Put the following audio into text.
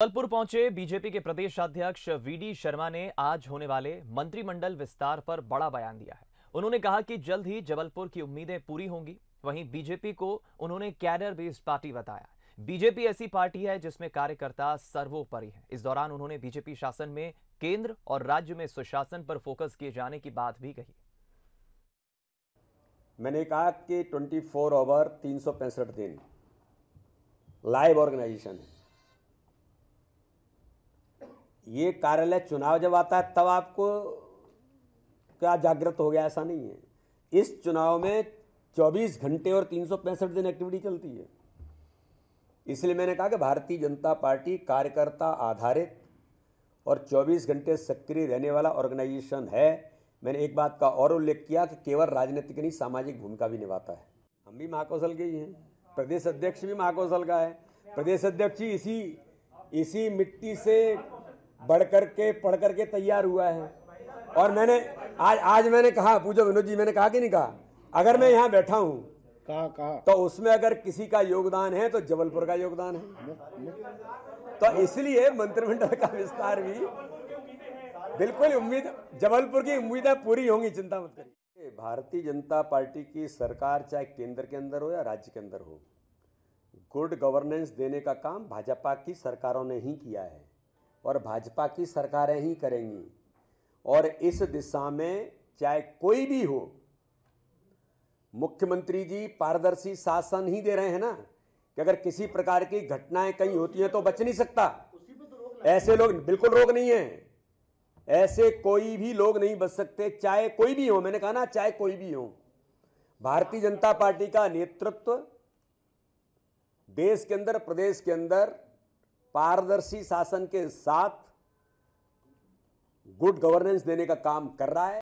जबलपुर पहुंचे बीजेपी के प्रदेश अध्यक्ष वीडी शर्मा ने आज होने वाले मंत्रिमंडल विस्तार पर बड़ा बयान दिया है उन्होंने कहा कि जल्द ही जबलपुर की उम्मीदें पूरी होंगी वहीं बीजेपी को उन्होंने कैडर बेस्ड पार्टी बताया बीजेपी ऐसी पार्टी है जिसमें कार्यकर्ता सर्वोपरि है इस दौरान उन्होंने बीजेपी शासन में केंद्र और राज्य में सुशासन पर फोकस किए जाने की बात भी कही मैंने कहा कि 24 ओवर 365 दिन लाइव ऑर्गेनाइजेशन है ये कार्यालय चुनाव जब आता है तब आपको क्या जागृत हो गया ऐसा नहीं है इस चुनाव में 24 घंटे और तीन दिन एक्टिविटी चलती है इसलिए मैंने कहा कि भारतीय जनता पार्टी कार्यकर्ता आधारित और 24 घंटे सक्रिय रहने वाला ऑर्गेनाइजेशन है मैंने एक बात का और उल्लेख किया कि केवल राजनीतिक नहीं सामाजिक भूमिका भी निभाता है हम भी महाकौशल के ही हैं प्रदेश अध्यक्ष भी महाकौशल का है प्रदेश अध्यक्ष इसी इसी मिट्टी से बढ़ करके पढ़ करके तैयार हुआ है और मैंने आज आज मैंने कहा पूजो विनोद जी मैंने कहा कि नहीं कहा अगर मैं यहाँ बैठा हूँ तो उसमें अगर किसी का योगदान है तो जबलपुर का योगदान है तो इसलिए मंत्रिमंडल का विस्तार भी बिल्कुल उम्मीद जबलपुर की उम्मीदें पूरी होंगी चिंता मत करिए भारतीय जनता पार्टी की सरकार चाहे केंद्र के अंदर हो या राज्य के अंदर हो गुड गवर्नेंस देने का काम भाजपा की सरकारों ने ही किया है और भाजपा की सरकारें ही करेंगी और इस दिशा में चाहे कोई भी हो मुख्यमंत्री जी पारदर्शी शासन ही दे रहे हैं ना कि अगर किसी प्रकार की घटनाएं कहीं होती हैं तो बच नहीं सकता तो ऐसे लोग बिल्कुल रोक नहीं है ऐसे कोई भी लोग नहीं बच सकते चाहे कोई भी हो मैंने कहा ना चाहे कोई भी हो भारतीय जनता पार्टी का नेतृत्व देश के अंदर प्रदेश के अंदर पारदर्शी शासन के साथ गुड गवर्नेंस देने का काम कर रहा है